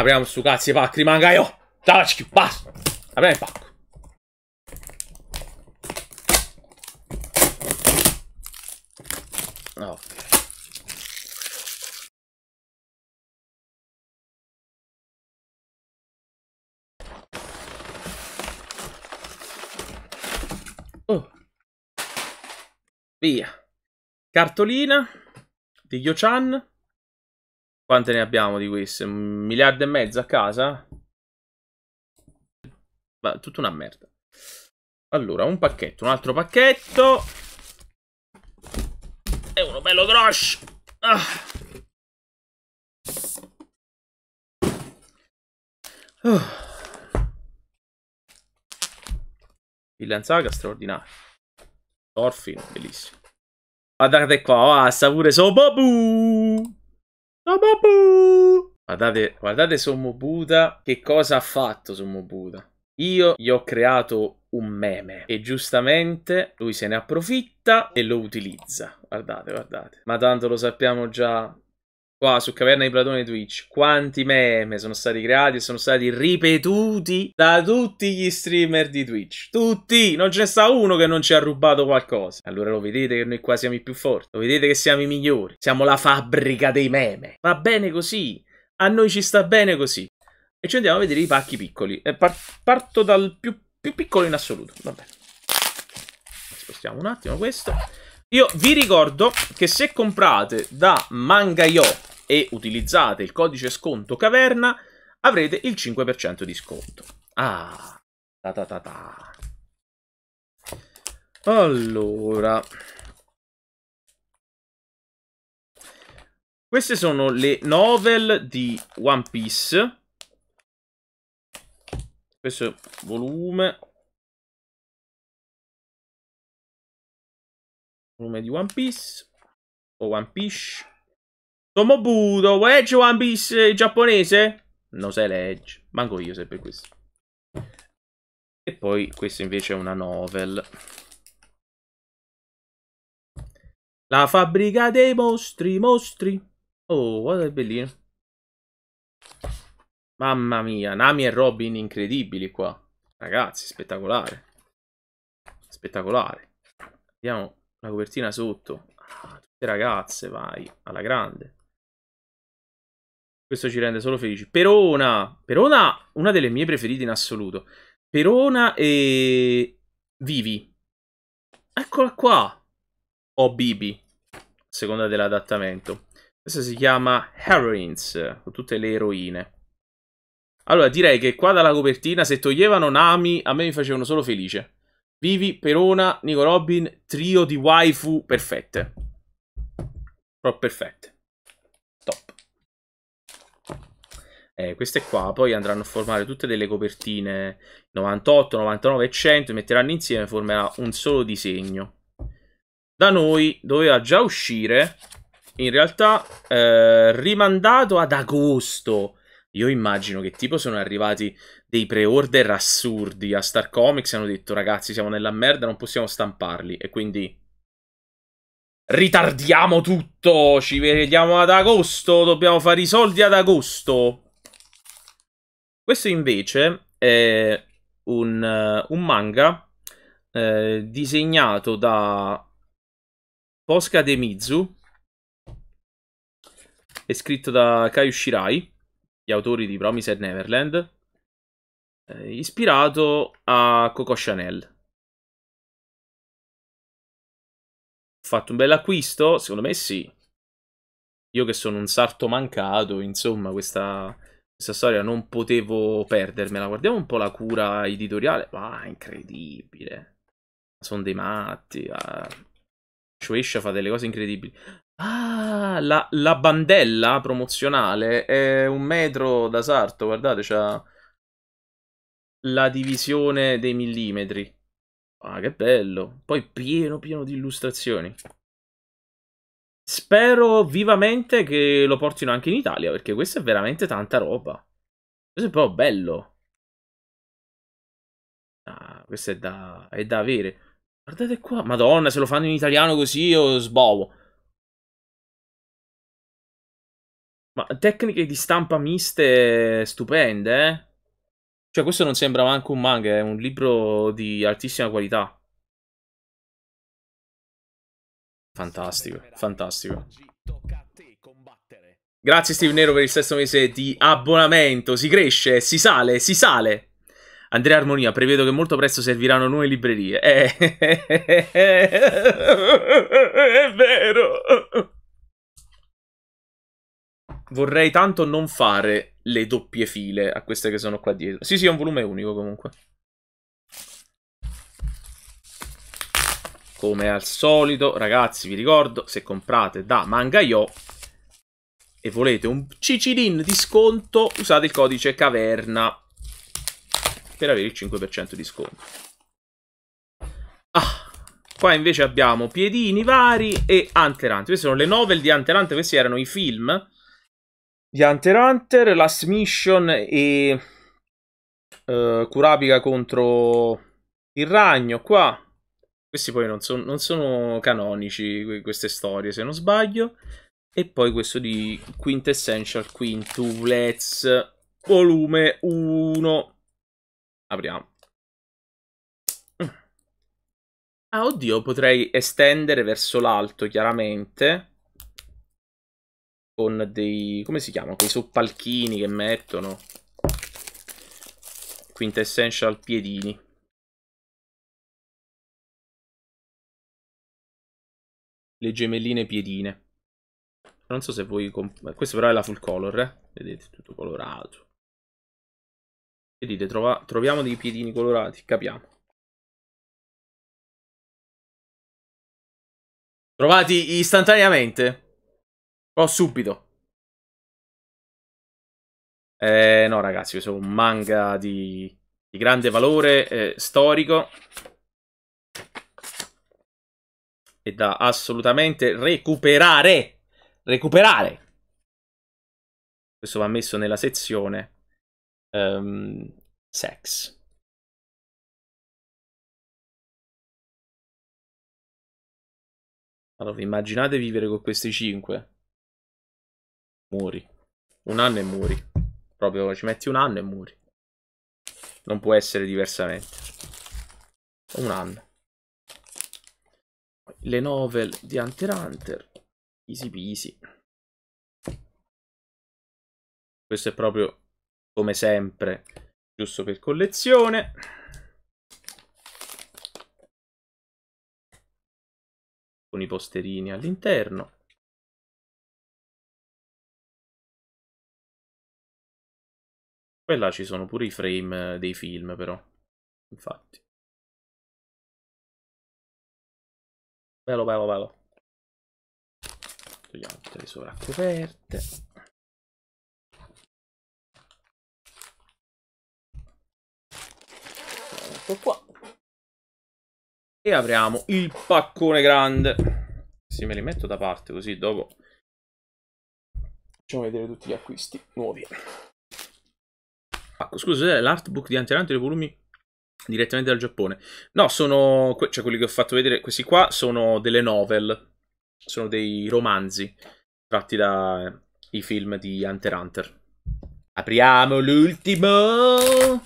Apriamo su cazzi pacchi, rimanga io. Dacci, basta. Apriamo il pacco. Ok. Oh. Via. Cartolina di Yochan. Quante ne abbiamo di queste? Un miliardo e mezzo a casa? Ma tutta una merda. Allora, un pacchetto, un altro pacchetto. E uno bello grosh. Ah. Uh. Villan Saga, straordinario. Orfin, bellissimo. Guardate qua, basta oh, pure so Sobabu! Somabu! Guardate, guardate Sommo Buddha, che cosa ha fatto Sommo Buddha. Io gli ho creato un meme e giustamente lui se ne approfitta e lo utilizza. Guardate, guardate. Ma tanto lo sappiamo già qua su Caverna di Platone Twitch quanti meme sono stati creati e sono stati ripetuti da tutti gli streamer di Twitch. Tutti! Non ce ne sta uno che non ci ha rubato qualcosa. Allora lo vedete che noi qua siamo i più forti, lo vedete che siamo i migliori, siamo la fabbrica dei meme. Va bene così, a noi ci sta bene così. E ci andiamo a vedere i pacchi piccoli. Par parto dal più, più piccolo in assoluto, va bene. Spostiamo un attimo questo. Io vi ricordo che se comprate da Mangaiotto e utilizzate il codice sconto caverna avrete il 5% di sconto. Ah, ta ta ta ta. Allora, queste sono le novel di One Piece. Questo è volume. Volume di One Piece o One Piece. Tomobudo, vuoi leggere One Piece eh, giapponese? Non sai legge. Manco io se per questo. E poi questa invece è una novel. La fabbrica dei mostri, mostri. Oh, guarda che bellino. Mamma mia, Nami e Robin incredibili qua. Ragazzi, spettacolare. Spettacolare. Vediamo la copertina sotto. Ah, tutte ragazze, vai, alla grande. Questo ci rende solo felici. Perona, Perona, una delle mie preferite in assoluto. Perona e Vivi. Eccola qua. O Bibi, a seconda dell'adattamento. Questa si chiama Heroines, con tutte le eroine. Allora, direi che qua dalla copertina, se toglievano Nami, a me mi facevano solo felice. Vivi, Perona, Nico Robin, trio di waifu perfette. Proprio perfette. Top. Eh, queste qua poi andranno a formare tutte delle copertine 98, 99 e 100, metteranno insieme e formerà un solo disegno. Da noi doveva già uscire, in realtà eh, rimandato ad agosto. Io immagino che tipo sono arrivati dei pre-order assurdi a Star Comics hanno detto ragazzi siamo nella merda, non possiamo stamparli e quindi ritardiamo tutto, ci vediamo ad agosto, dobbiamo fare i soldi ad agosto. Questo invece è un, eh, un manga eh, disegnato da Posca De e scritto da Kaiushirai, gli autori di Promised Neverland, eh, ispirato a Coco Chanel. Fatto un bel acquisto? Secondo me sì. Io che sono un sarto mancato, insomma, questa, questa storia non potevo perdermela. Guardiamo un po' la cura editoriale. Ah, incredibile. Sono dei matti. Ah. Shueisha fa delle cose incredibili. Ah, la, la, bandella promozionale è un metro da sarto. Guardate, c'ha la divisione dei millimetri. Ah, che bello. Poi pieno pieno di illustrazioni. Spero vivamente che lo portino anche in Italia, perché questa è veramente tanta roba. Questo è proprio bello. Ah, questo è da, è da avere. Guardate qua. Madonna, se lo fanno in italiano così io sbovo. Ma tecniche di stampa miste stupende, eh? Cioè, questo non sembra manco un manga, è un libro di altissima qualità. Fantastico, fantastico. Grazie Steve Nero per il sesto mese di abbonamento. Si cresce, si sale, si sale. Andrea Armonia, prevedo che molto presto serviranno nuove librerie. Eh, è vero. Vorrei tanto non fare le doppie file a queste che sono qua dietro. Sì, sì, è un volume unico comunque. come al solito, ragazzi, vi ricordo, se comprate da Mangaio e volete un cicirin di sconto, usate il codice CAVERNA per avere il 5% di sconto. Ah, qua invece abbiamo Piedini vari e Hunter Hunter. Queste sono le novel di Hunter Hunter, questi erano i film di Hunter Hunter, Last Mission e uh, eh, Curabica contro il ragno qua questi poi non, son, non sono canonici, queste storie, se non sbaglio. E poi questo di Quintessential Quintuplets, volume 1. Apriamo. Ah, oddio, potrei estendere verso l'alto, chiaramente. Con dei... come si chiama? Quei soppalchini che mettono. Quintessential piedini. le gemelline piedine. Non so se voi... Questa però è la full color, eh? Vedete, tutto colorato. Vedete, Trova... Troviamo dei piedini colorati, capiamo. Trovati istantaneamente? O oh, subito? Eh, no ragazzi, questo è un manga di, di grande valore eh, storico e da assolutamente recuperare. Recuperare. Questo va messo nella sezione um, sex. Allora, vi immaginate vivere con questi 5? Muri. Un anno e muori. Proprio ci metti un anno e muori. Non può essere diversamente. Un anno le novel di Hunter Hunter. Easy peasy. Questo è proprio come sempre, giusto per collezione. Con i posterini all'interno. Poi là ci sono pure i frame eh, dei film però, infatti. Bello, bello, bello. Togliamo tutte le sovraccoperte. Ecco qua. E apriamo il paccone grande. Sì, me li metto da parte così dopo facciamo vedere tutti gli acquisti nuovi. Ah, scusa, l'artbook di Antiranti dei volumi direttamente dal Giappone. No, sono, cioè quelli che ho fatto vedere, questi qua sono delle novel, sono dei romanzi tratti dai eh, film di Hunter x Hunter. Apriamo l'ultimo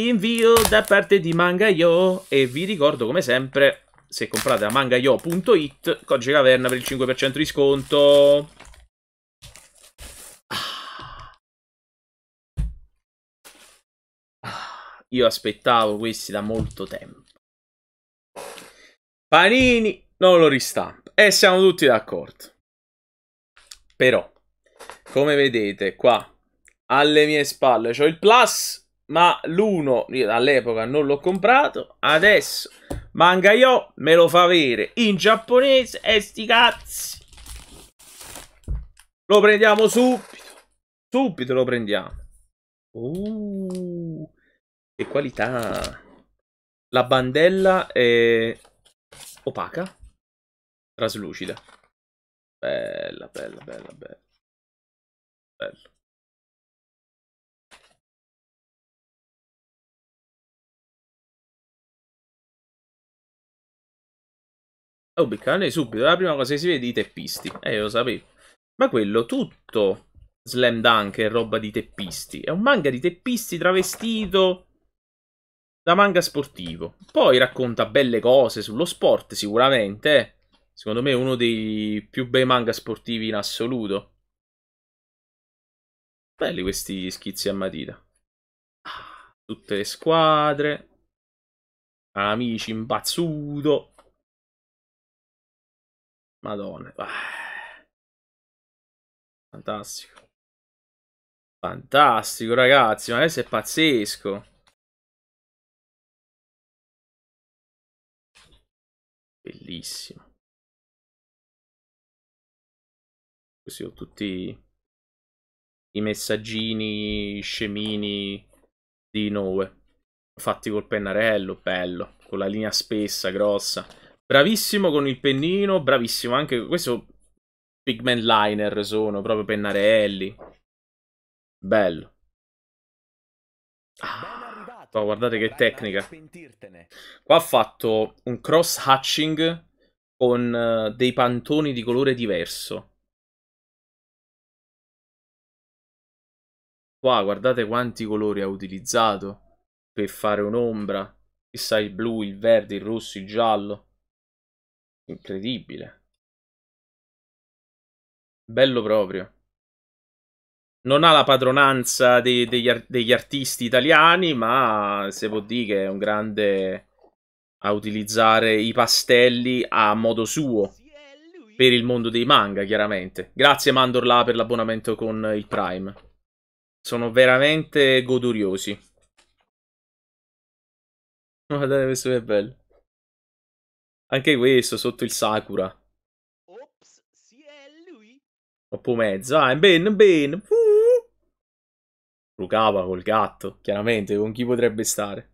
invio da parte di Mangayo e vi ricordo come sempre se comprate a mangayo.it codice caverna per il 5% di sconto. Io aspettavo questi da molto tempo. Panini non lo ristampa. E eh, siamo tutti d'accordo. Però, come vedete qua, alle mie spalle c'ho il Plus, ma l'uno io all'epoca non l'ho comprato. Adesso Manga Yo me lo fa avere in giapponese e sti cazzi. Lo prendiamo subito. Subito lo prendiamo. Uh. Che qualità! La bandella è opaca, traslucida. Bella, bella, bella, bella. Bello. Oh, beccarne subito. La prima cosa che si vede è i teppisti. Eh, lo sapevo. Ma quello, tutto Slam Dunk è roba di teppisti. È un manga di teppisti travestito da manga sportivo. Poi racconta belle cose sullo sport, sicuramente. Eh. Secondo me è uno dei più bei manga sportivi in assoluto. Belli questi schizzi a matita. Tutte le squadre. Amici impazzuto. Madonna. Fantastico. Fantastico, ragazzi. Ma adesso è pazzesco. Bellissimo. Così ho tutti i messaggini scemini di Inoue. Fatti col pennarello, bello. Con la linea spessa, grossa. Bravissimo con il pennino, bravissimo anche... Questo pigment liner sono, proprio pennarelli. Bello. Ah. Oh, guardate che tecnica. Qua ha fatto un cross hatching con eh, dei pantoni di colore diverso. Qua guardate quanti colori ha utilizzato per fare un'ombra. Chissà il blu, il verde, il rosso, il giallo. Incredibile. Bello proprio non ha la padronanza dei, degli, ar- degli, artisti italiani, ma se può dire che è un grande a utilizzare i pastelli a modo suo per il mondo dei manga, chiaramente. Grazie Mandorla per l'abbonamento con il Prime. Sono veramente goduriosi. Guardate questo che bello. Anche questo sotto il Sakura. Ops, sì è lui. Oppo mezzo. Ah, ben, ben. Uh. Lucava col gatto, chiaramente, con chi potrebbe stare?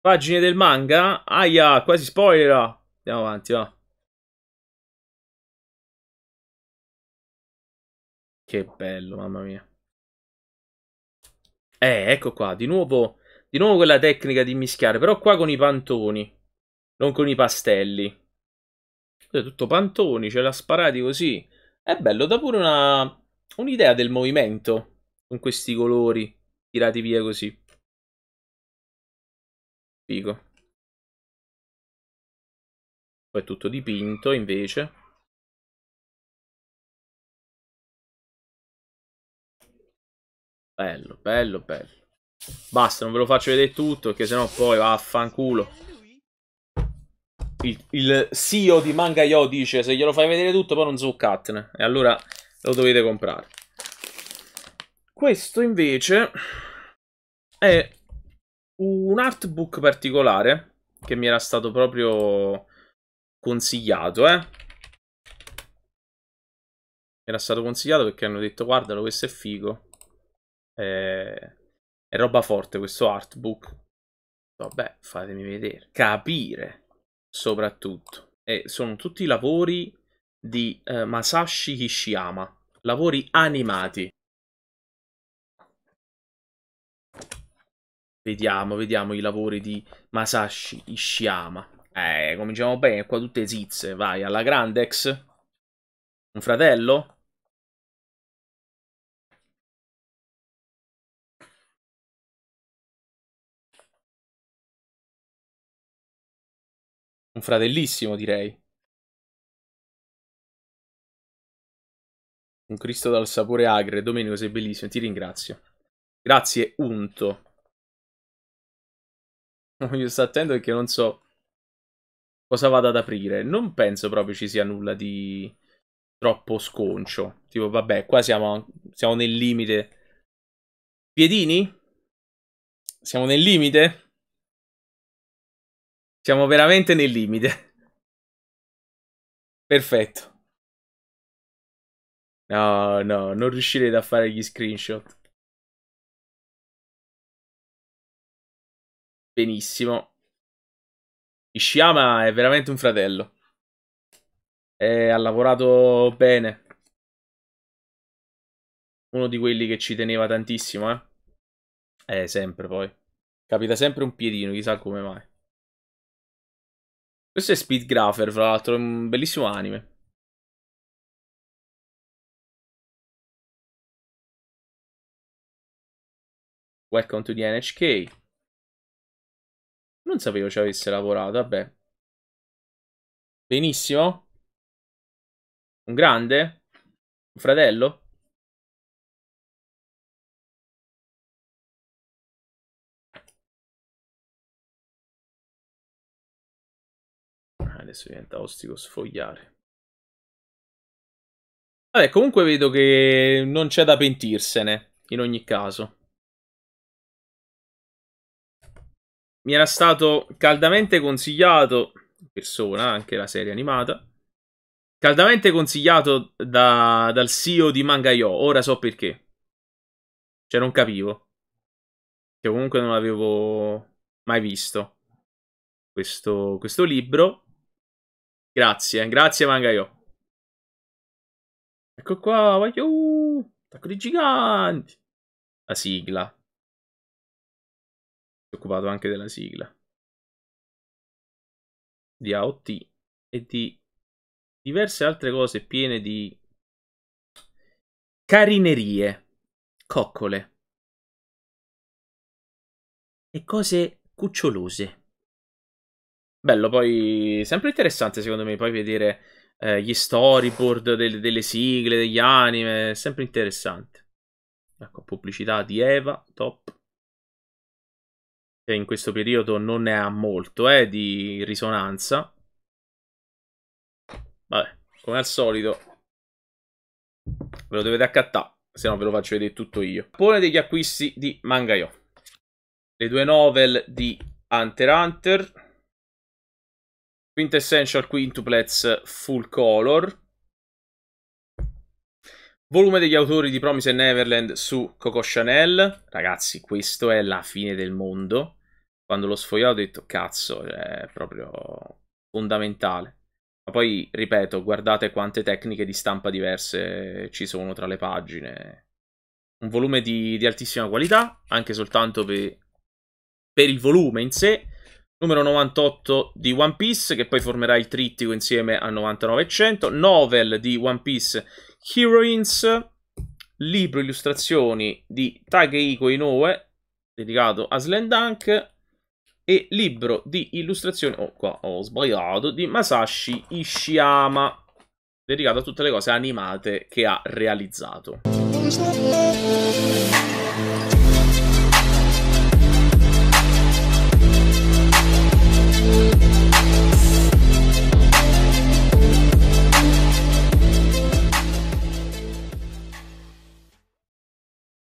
Pagine del manga? Aia, quasi spoiler! Andiamo avanti, va. Che bello, mamma mia. Eh, ecco qua, di nuovo, di nuovo quella tecnica di mischiare, però qua con i pantoni, non con i pastelli. Questo è tutto pantoni, ce l'ha sparati così. È bello, da pure una un'idea del movimento con questi colori tirati via così. Figo. Poi è tutto dipinto invece. Bello, bello, bello. Basta, non ve lo faccio vedere tutto, perché sennò poi vaffanculo. Il, il CEO di Manga Yo dice, se glielo fai vedere tutto poi non zuccatene. E allora lo dovete comprare. Questo invece è un artbook particolare che mi era stato proprio consigliato, eh. Mi era stato consigliato perché hanno detto guardalo, questo è figo. Eh, è roba forte questo artbook. Vabbè, fatemi vedere. Capire, soprattutto. E sono tutti lavori di eh, Masashi Hishiyama Lavori animati. Vediamo, vediamo i lavori di Masashi Ishiyama. Eh, cominciamo bene, qua tutte zizze. Vai, alla Grandex. Un fratello? Un fratellissimo, direi. Un Cristo dal sapore agre. Domenico, sei bellissimo. Ti ringrazio. Grazie, unto. Non voglio stare attento perché non so cosa vado ad aprire. Non penso proprio ci sia nulla di troppo sconcio. Tipo, vabbè, qua siamo, siamo nel limite. Piedini? Siamo nel limite? Siamo veramente nel limite. Perfetto. No, no, non riuscirete a fare gli screenshot. Benissimo. Ishiyama è veramente un fratello. E ha lavorato bene. Uno di quelli che ci teneva tantissimo, eh. Eh, sempre poi. Capita sempre un piedino, chissà come mai. Questo è Speed fra l'altro, è un bellissimo anime. Welcome to the NHK. Non sapevo ci avesse lavorato, vabbè. Benissimo. Un grande? Un fratello? Ah, adesso diventa ostico sfogliare. Vabbè, comunque vedo che non c'è da pentirsene, in ogni caso. mi era stato caldamente consigliato, persona, anche la serie animata, caldamente consigliato da, dal CEO di Mangaio, ora so perché. Cioè non capivo. Che comunque non avevo mai visto questo, questo libro. Grazie, grazie Mangaio. Ecco qua, voglio... Uh, attacco dei giganti. La sigla occupato anche della sigla di AOT e di diverse altre cose piene di carinerie, coccole e cose cucciolose. Bello, poi sempre interessante secondo me poi vedere eh, gli storyboard delle, delle sigle, degli anime, sempre interessante. Ecco, pubblicità di Eva, top che in questo periodo non ne ha molto eh, di risonanza. Vabbè, come al solito, ve lo dovete accattare, se no ve lo faccio vedere tutto io. Pone degli acquisti di Mangayo. Le due novel di Hunter Hunter. Quintessential Quintuplets Full Color. Volume degli autori di Promise Neverland su Coco Chanel. Ragazzi, questo è la fine del mondo quando l'ho sfogliato ho detto cazzo, è proprio fondamentale. Ma poi, ripeto, guardate quante tecniche di stampa diverse ci sono tra le pagine. Un volume di, di altissima qualità, anche soltanto per, per il volume in sé. Numero 98 di One Piece, che poi formerà il trittico insieme a 99 e 100. Novel di One Piece Heroines. Libro illustrazioni di Takehiko Inoue, dedicato a Slendunk e libro di illustrazioni, oh qua ho sbagliato, di Masashi Ishiyama, dedicato a tutte le cose animate che ha realizzato.